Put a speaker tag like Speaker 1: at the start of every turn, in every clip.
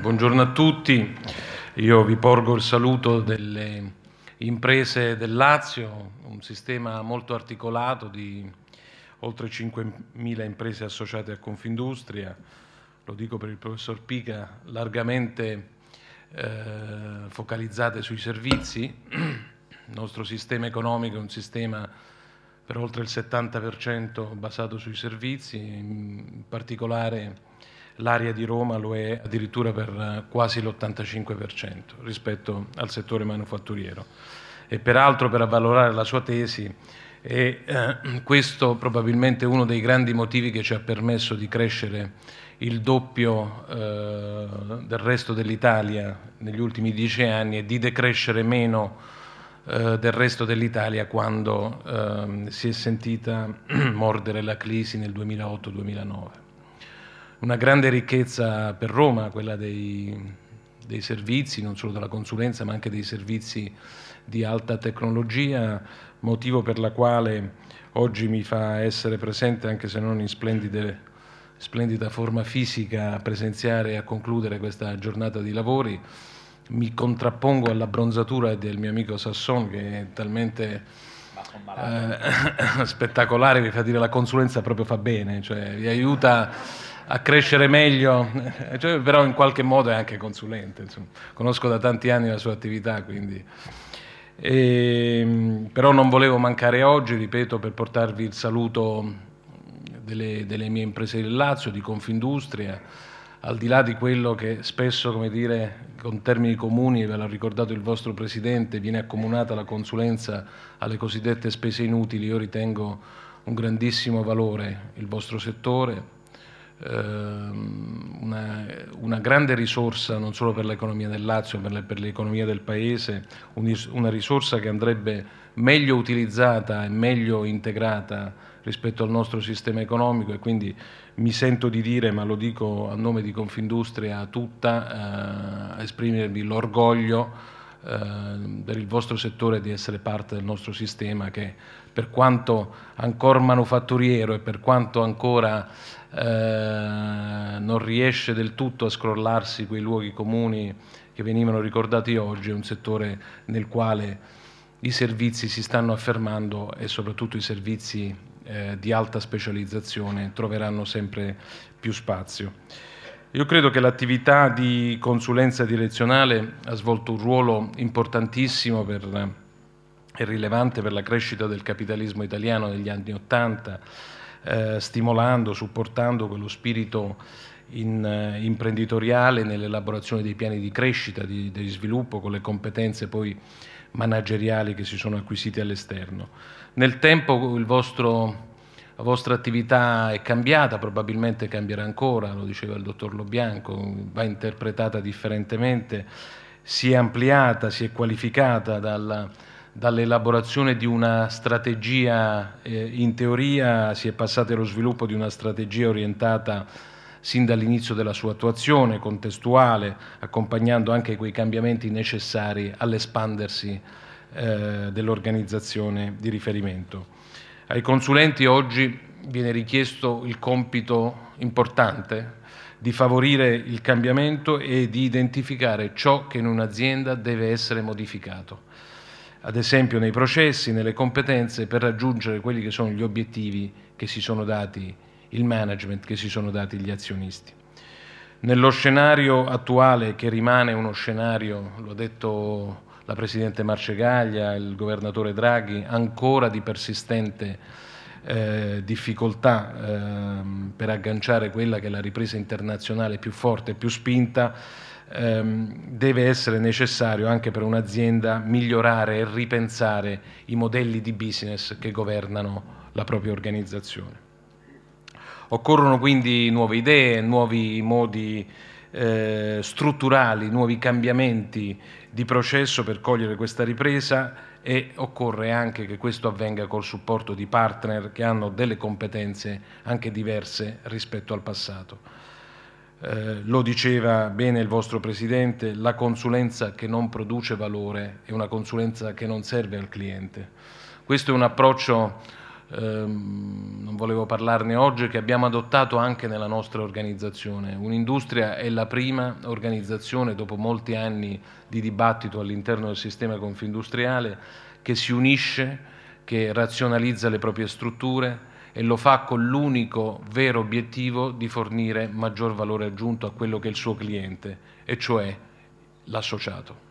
Speaker 1: Buongiorno a tutti, io vi porgo il saluto delle imprese del Lazio, un sistema molto articolato di oltre 5.000 imprese associate a Confindustria, lo dico per il professor Pica, largamente eh, focalizzate sui servizi. Il nostro sistema economico è un sistema per oltre il 70% basato sui servizi, in particolare l'area di Roma lo è addirittura per eh, quasi l'85% rispetto al settore manufatturiero. E peraltro per avvalorare la sua tesi, e eh, questo probabilmente è uno dei grandi motivi che ci ha permesso di crescere il doppio eh, del resto dell'Italia negli ultimi dieci anni e di decrescere meno eh, del resto dell'Italia quando ehm, si è sentita mordere la crisi nel 2008-2009 una grande ricchezza per Roma, quella dei, dei servizi, non solo della consulenza, ma anche dei servizi di alta tecnologia, motivo per la quale oggi mi fa essere presente, anche se non in splendide, splendida forma fisica, a presenziare e a concludere questa giornata di lavori. Mi contrappongo alla bronzatura del mio amico Sasson, che è talmente eh, spettacolare, mi fa dire la consulenza proprio fa bene, cioè vi aiuta a crescere meglio, eh, cioè, però in qualche modo è anche consulente, insomma. conosco da tanti anni la sua attività, quindi... E, ehm, però non volevo mancare oggi, ripeto, per portarvi il saluto delle, delle, mie imprese del Lazio, di Confindustria, al di là di quello che spesso, come dire, con termini comuni, ve l'ha ricordato il vostro Presidente, viene accomunata la consulenza alle cosiddette spese inutili, io ritengo un grandissimo valore il vostro settore, Ehm, una, una, grande risorsa non solo per l'economia del Lazio, ma per l'economia del Paese, una risorsa che andrebbe meglio utilizzata e meglio integrata rispetto al nostro sistema economico e quindi mi sento di dire, ma lo dico a nome di Confindustria tutta, eh, esprimervi l'orgoglio eh, per il vostro settore di essere parte del nostro sistema che per quanto ancora manufatturiero e per quanto ancora eh, non riesce del tutto a scrollarsi quei luoghi comuni che venivano ricordati oggi, è un settore nel quale i servizi si stanno affermando e soprattutto i servizi eh, di alta specializzazione troveranno sempre più spazio. Io credo che l'attività di consulenza direzionale ha svolto un ruolo importantissimo per, e rilevante per la crescita del capitalismo italiano negli anni Ottanta, eh, stimolando, supportando quello spirito in, eh, imprenditoriale nell'elaborazione dei piani di crescita, di, di sviluppo, con le competenze poi manageriali che si sono acquisite all'esterno. Nel tempo vostro, la vostra attività è cambiata, probabilmente cambierà ancora, lo diceva il dottor Lobianco, va interpretata differentemente, si è ampliata, si è qualificata dalla dall'elaborazione di una strategia, eh, in teoria si è passato allo sviluppo di una strategia orientata sin dall'inizio della sua attuazione, contestuale, accompagnando anche quei cambiamenti necessari all'espandersi eh, dell'organizzazione di riferimento. Ai consulenti oggi viene richiesto il compito importante di favorire il cambiamento e di identificare ciò che in un'azienda deve essere modificato ad esempio nei processi, nelle competenze, per raggiungere quelli che sono gli obiettivi che si sono dati il management, che si sono dati gli azionisti. Nello scenario attuale, che rimane uno scenario, lo ha detto la Presidente Marcegaglia, il Governatore Draghi, ancora di persistente eh, difficoltà eh, per agganciare quella che è la ripresa internazionale più forte e più spinta, ehm, deve essere necessario anche per un'azienda migliorare e ripensare i modelli di business che governano la propria organizzazione. Occorrono quindi nuove idee, nuovi modi eh, strutturali, nuovi cambiamenti di processo per cogliere questa ripresa e occorre anche che questo avvenga col supporto di partner che hanno delle competenze anche diverse rispetto al passato. Eh, lo diceva bene il vostro Presidente, la consulenza che non produce valore è una consulenza che non serve al cliente. Questo è un approccio, ehm, non volevo parlarne oggi, che abbiamo adottato anche nella nostra organizzazione. Un'industria è la prima organizzazione, dopo molti anni di dibattito all'interno del sistema confindustriale, che si unisce, che razionalizza le proprie strutture, e lo fa con l'unico vero obiettivo di fornire maggior valore aggiunto a quello che è il suo cliente, e cioè l'associato.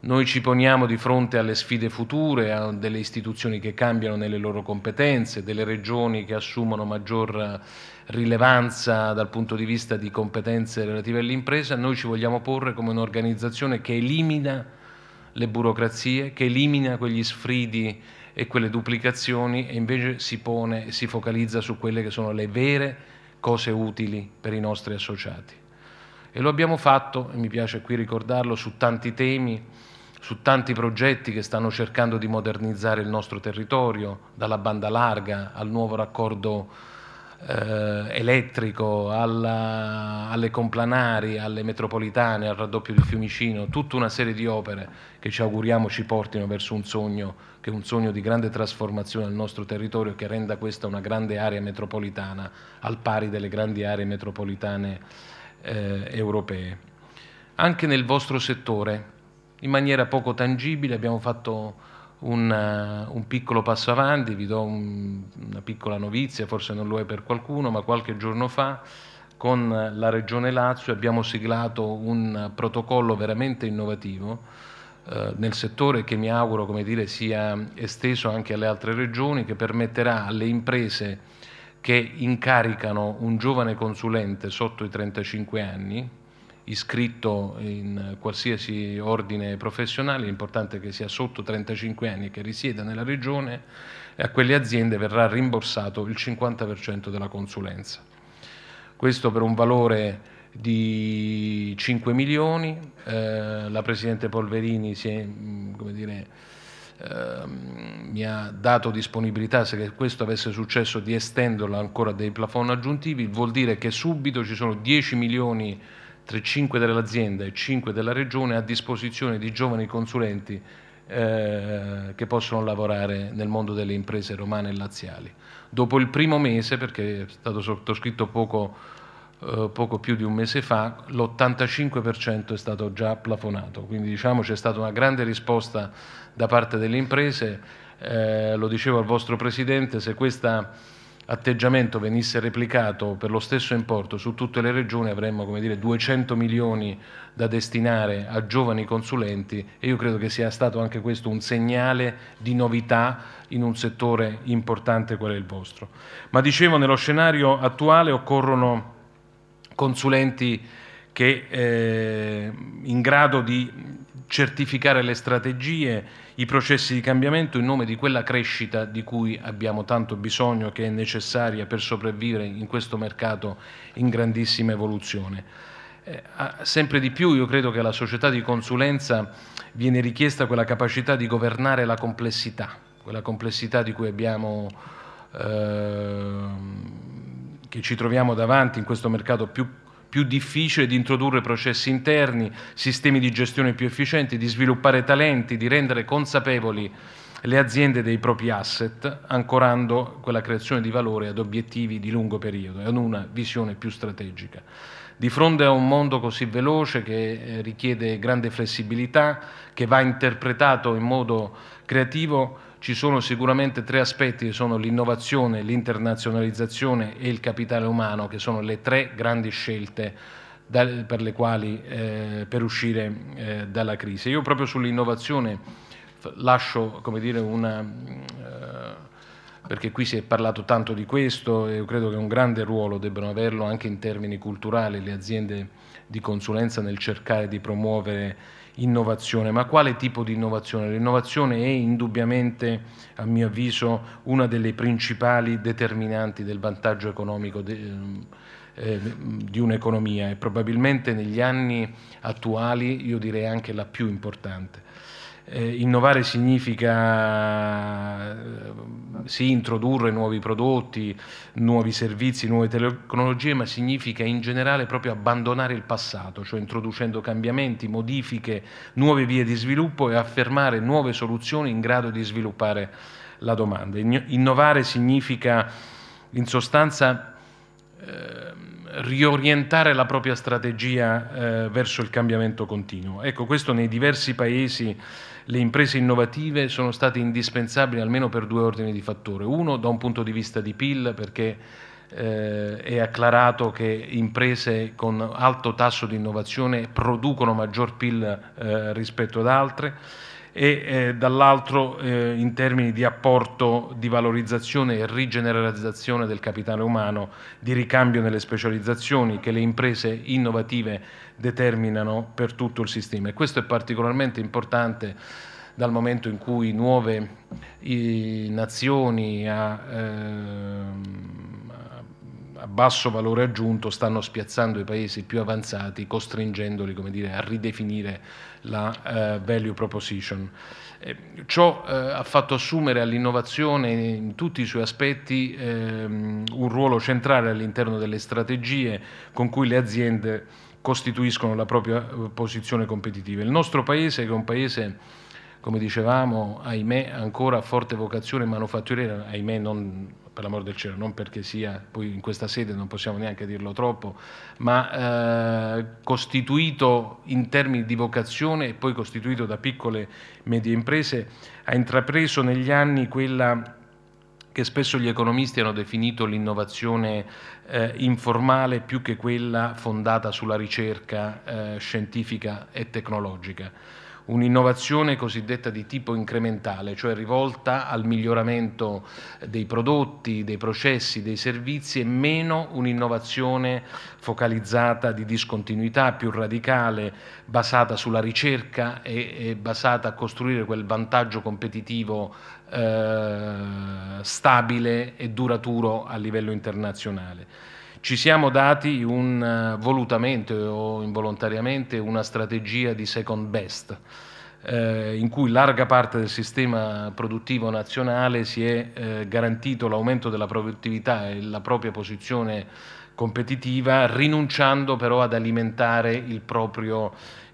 Speaker 1: Noi ci poniamo di fronte alle sfide future, a delle istituzioni che cambiano nelle loro competenze, delle regioni che assumono maggior rilevanza dal punto di vista di competenze relative all'impresa, noi ci vogliamo porre come un'organizzazione che elimina le burocrazie, che elimina quegli sfridi e quelle duplicazioni e invece si pone e si focalizza su quelle che sono le vere cose utili per i nostri associati. E lo abbiamo fatto, e mi piace qui ricordarlo, su tanti temi, su tanti progetti che stanno cercando di modernizzare il nostro territorio, dalla banda larga al nuovo raccordo eh, elettrico, alla, alle complanari, alle metropolitane, al raddoppio di Fiumicino, tutta una serie di opere che ci auguriamo ci portino verso un sogno che è un sogno di grande trasformazione del nostro territorio che renda questa una grande area metropolitana al pari delle grandi aree metropolitane eh, europee. Anche nel vostro settore, in maniera poco tangibile, abbiamo fatto una, eh, un piccolo passo avanti, vi do un, una piccola novizia, forse non lo è per qualcuno, ma qualche giorno fa con la Regione Lazio abbiamo siglato un protocollo veramente innovativo eh, nel settore che mi auguro dire, sia esteso anche alle altre regioni, che permetterà alle imprese che incaricano un giovane consulente sotto i 35 anni, iscritto in qualsiasi ordine professionale, l'importante è che sia sotto 35 anni e che risieda nella regione, e a quelle aziende verrà rimborsato il 50% della consulenza. Questo per un valore di 5 milioni, eh, la Presidente Polverini si è, come dire, ehm, mi ha dato disponibilità, se questo avesse successo, di estenderlo ancora dei plafond aggiuntivi, vuol dire che subito ci sono 10 milioni tra 5 dell'azienda e 5 della regione a disposizione di giovani consulenti eh, che possono lavorare nel mondo delle imprese romane e laziali. Dopo il primo mese, perché è stato sottoscritto poco, eh, poco più di un mese fa, l'85% è stato già plafonato, quindi diciamo c'è stata una grande risposta da parte delle imprese, eh, lo dicevo al vostro Presidente, se questa atteggiamento venisse replicato per lo stesso importo su tutte le regioni avremmo come dire, 200 milioni da destinare a giovani consulenti e io credo che sia stato anche questo un segnale di novità in un settore importante qual è il vostro. Ma dicevo nello scenario attuale occorrono consulenti che eh, in grado di certificare le strategie, i processi di cambiamento in nome di quella crescita di cui abbiamo tanto bisogno, che è necessaria per sopravvivere in questo mercato in grandissima evoluzione. Eh, sempre di più io credo che alla società di consulenza viene richiesta quella capacità di governare la complessità, quella complessità di cui abbiamo... Eh, che ci troviamo davanti in questo mercato più più difficile di introdurre processi interni, sistemi di gestione più efficienti, di sviluppare talenti, di rendere consapevoli le aziende dei propri asset, ancorando quella creazione di valore ad obiettivi di lungo periodo e ad una visione più strategica. Di fronte a un mondo così veloce che eh, richiede grande flessibilità, che va interpretato in modo creativo, ci sono sicuramente tre aspetti che sono l'innovazione, l'internazionalizzazione e il capitale umano, che sono le tre grandi scelte per le quali eh, per uscire eh, dalla crisi. Io proprio sull'innovazione lascio come dire, una, mm, eh, perché qui si è parlato tanto di questo e io credo che un grande ruolo debbano averlo anche in termini culturali le aziende di consulenza nel cercare di promuovere innovazione, ma quale tipo di innovazione? L'innovazione è indubbiamente, a mio avviso, una delle principali determinanti del vantaggio economico eh, eh, di un'economia e probabilmente negli anni attuali io direi anche la più importante eh, innovare significa eh, sì, introdurre nuovi prodotti, nuovi servizi, nuove tecnologie, ma significa in generale proprio abbandonare il passato, cioè introducendo cambiamenti, modifiche, nuove vie di sviluppo e affermare nuove soluzioni in grado di sviluppare la domanda. Innovare significa in sostanza eh, riorientare la propria strategia eh, verso il cambiamento continuo. Ecco, questo nei diversi paesi le imprese innovative sono state indispensabili almeno per due ordini di fattore. Uno, da un punto di vista di PIL, perché eh, è acclarato che imprese con alto tasso di innovazione producono maggior PIL eh, rispetto ad altre e eh, dall'altro eh, in termini di apporto di valorizzazione e rigeneralizzazione del capitale umano, di ricambio nelle specializzazioni che le imprese innovative determinano per tutto il sistema. E questo è particolarmente importante dal momento in cui nuove i, eh, nazioni a... Ehm, a basso valore aggiunto stanno spiazzando i paesi più avanzati, costringendoli dire, a ridefinire la eh, value proposition. Eh, ciò eh, ha fatto assumere all'innovazione in tutti i suoi aspetti ehm, un ruolo centrale all'interno delle strategie con cui le aziende costituiscono la propria eh, posizione competitiva. Il nostro paese, che è un paese come dicevamo, ahimè, ancora a forte vocazione manufatturiera, ahimè non per l'amor del cielo, non perché sia, poi in questa sede non possiamo neanche dirlo troppo, ma eh, costituito in termini di vocazione e poi costituito da piccole e medie imprese, ha intrapreso negli anni quella che spesso gli economisti hanno definito l'innovazione eh, informale più che quella fondata sulla ricerca eh, scientifica e tecnologica un'innovazione cosiddetta di tipo incrementale, cioè rivolta al miglioramento dei prodotti, dei processi, dei servizi e meno un'innovazione focalizzata di discontinuità, più radicale, basata sulla ricerca e, e basata a costruire quel vantaggio competitivo eh, stabile e duraturo a livello internazionale ci siamo dati un, eh, volutamente o involontariamente una strategia di second best, eh, in cui larga parte del sistema produttivo nazionale si è eh, garantito l'aumento della produttività e la propria posizione competitiva, rinunciando però ad alimentare il proprio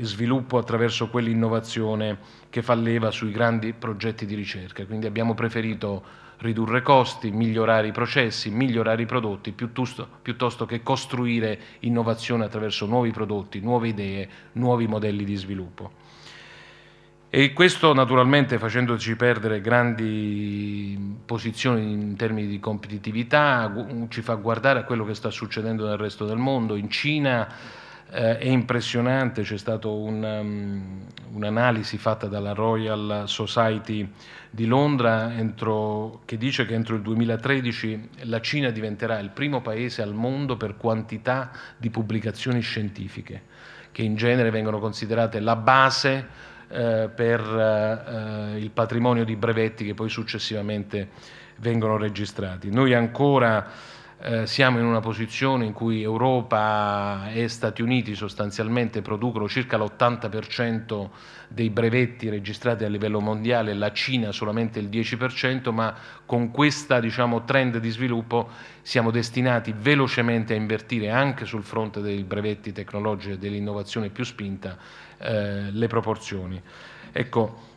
Speaker 1: sviluppo attraverso quell'innovazione che fa leva sui grandi progetti di ricerca. Quindi abbiamo preferito ridurre costi, migliorare i processi, migliorare i prodotti, piuttosto, piuttosto che costruire innovazione attraverso nuovi prodotti, nuove idee, nuovi modelli di sviluppo. E questo naturalmente facendoci perdere grandi posizioni in termini di competitività, ci fa guardare a quello che sta succedendo nel resto del mondo, in Cina eh, è impressionante, c'è stata um, un'analisi um, un fatta dalla Royal Society di Londra entro, che dice che entro il 2013 la Cina diventerà il primo paese al mondo per quantità di pubblicazioni scientifiche, che in genere vengono considerate la base eh, per eh, il patrimonio di brevetti che poi successivamente vengono registrati. Noi ancora eh, siamo in una posizione in cui Europa e Stati Uniti sostanzialmente producono circa l'80% dei brevetti registrati a livello mondiale, la Cina solamente il 10%, ma con questo diciamo, trend di sviluppo siamo destinati velocemente a invertire anche sul fronte dei brevetti tecnologici e dell'innovazione più spinta eh, le proporzioni. Ecco,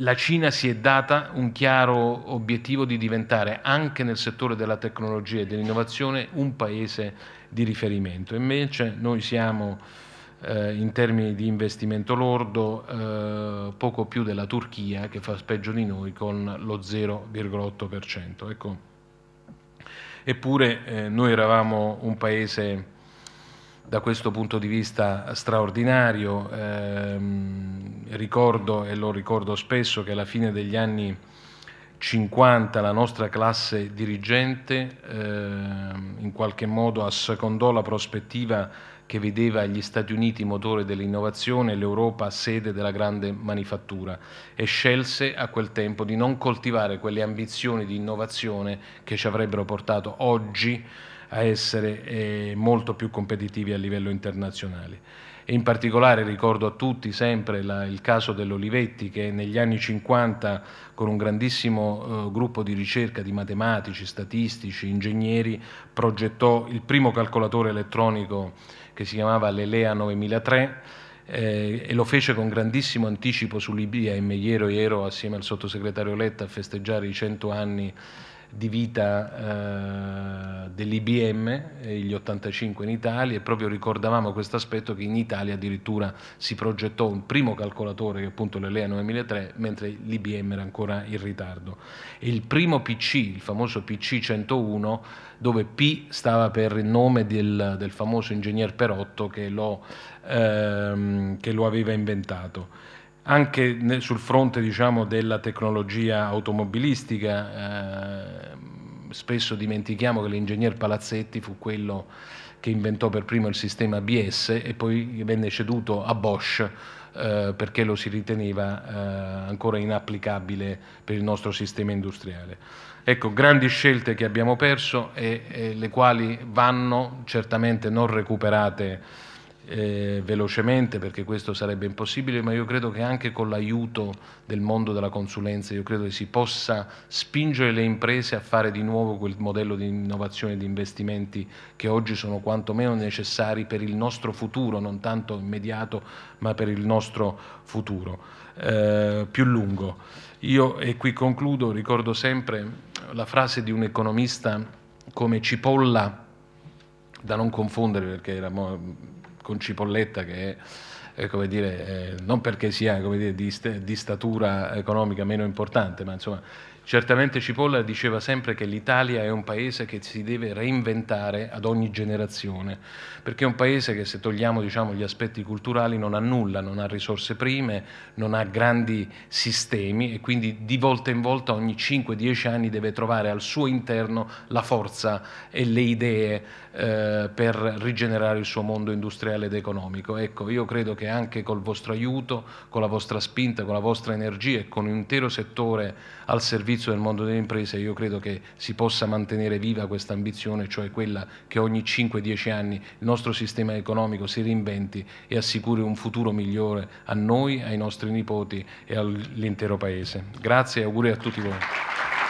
Speaker 1: la Cina si è data un chiaro obiettivo di diventare anche nel settore della tecnologia e dell'innovazione un paese di riferimento. Invece noi siamo eh, in termini di investimento lordo eh, poco più della Turchia che fa peggio di noi con lo 0,8%. Ecco. Eppure eh, noi eravamo un paese da questo punto di vista straordinario. Ehm, ricordo e lo ricordo spesso che alla fine degli anni 50 la nostra classe dirigente eh, in qualche modo assecondò la prospettiva che vedeva gli Stati Uniti motore dell'innovazione e l'Europa sede della grande manifattura e scelse a quel tempo di non coltivare quelle ambizioni di innovazione che ci avrebbero portato oggi a essere eh, molto più competitivi a livello internazionale e in particolare ricordo a tutti sempre la, il caso dell'Olivetti che negli anni 50 con un grandissimo eh, gruppo di ricerca di matematici, statistici, ingegneri progettò il primo calcolatore elettronico che si chiamava l'Elea 9003 eh, e lo fece con grandissimo anticipo sull'IBM. Ieri ero assieme al sottosegretario Letta a festeggiare i 100 anni di vita eh, dell'IBM, gli 85 in Italia, e proprio ricordavamo questo aspetto che in Italia addirittura si progettò un primo calcolatore, che appunto l'Elea 9003, mentre l'IBM era ancora in ritardo. E il primo PC, il famoso PC 101, dove P stava per il nome del, del famoso ingegner Perotto che lo, ehm, che lo aveva inventato anche sul fronte diciamo, della tecnologia automobilistica. Eh, spesso dimentichiamo che l'ingegner Palazzetti fu quello che inventò per primo il sistema ABS e poi venne ceduto a Bosch eh, perché lo si riteneva eh, ancora inapplicabile per il nostro sistema industriale. Ecco, grandi scelte che abbiamo perso e, e le quali vanno certamente non recuperate eh, velocemente perché questo sarebbe impossibile, ma io credo che anche con l'aiuto del mondo della consulenza io credo che si possa spingere le imprese a fare di nuovo quel modello di innovazione e di investimenti che oggi sono quantomeno necessari per il nostro futuro, non tanto immediato, ma per il nostro futuro eh, più lungo. Io, e qui concludo, ricordo sempre la frase di un economista come cipolla da non confondere perché era con Cipolletta che è, come dire, eh, non perché sia come dire, di, di statura economica meno importante, ma insomma Certamente Cipolla diceva sempre che l'Italia è un paese che si deve reinventare ad ogni generazione, perché è un paese che se togliamo diciamo, gli aspetti culturali non ha nulla, non ha risorse prime, non ha grandi sistemi e quindi di volta in volta ogni 5-10 anni deve trovare al suo interno la forza e le idee eh, per rigenerare il suo mondo industriale ed economico. Ecco, io credo che anche col vostro aiuto, con la vostra spinta, con la vostra energia e con un intero settore al servizio servizio del mondo delle imprese, io credo che si possa mantenere viva questa ambizione, cioè quella che ogni 5-10 anni il nostro sistema economico si reinventi e assicuri un futuro migliore a noi, ai nostri nipoti e all'intero Paese. Grazie e auguri a tutti voi.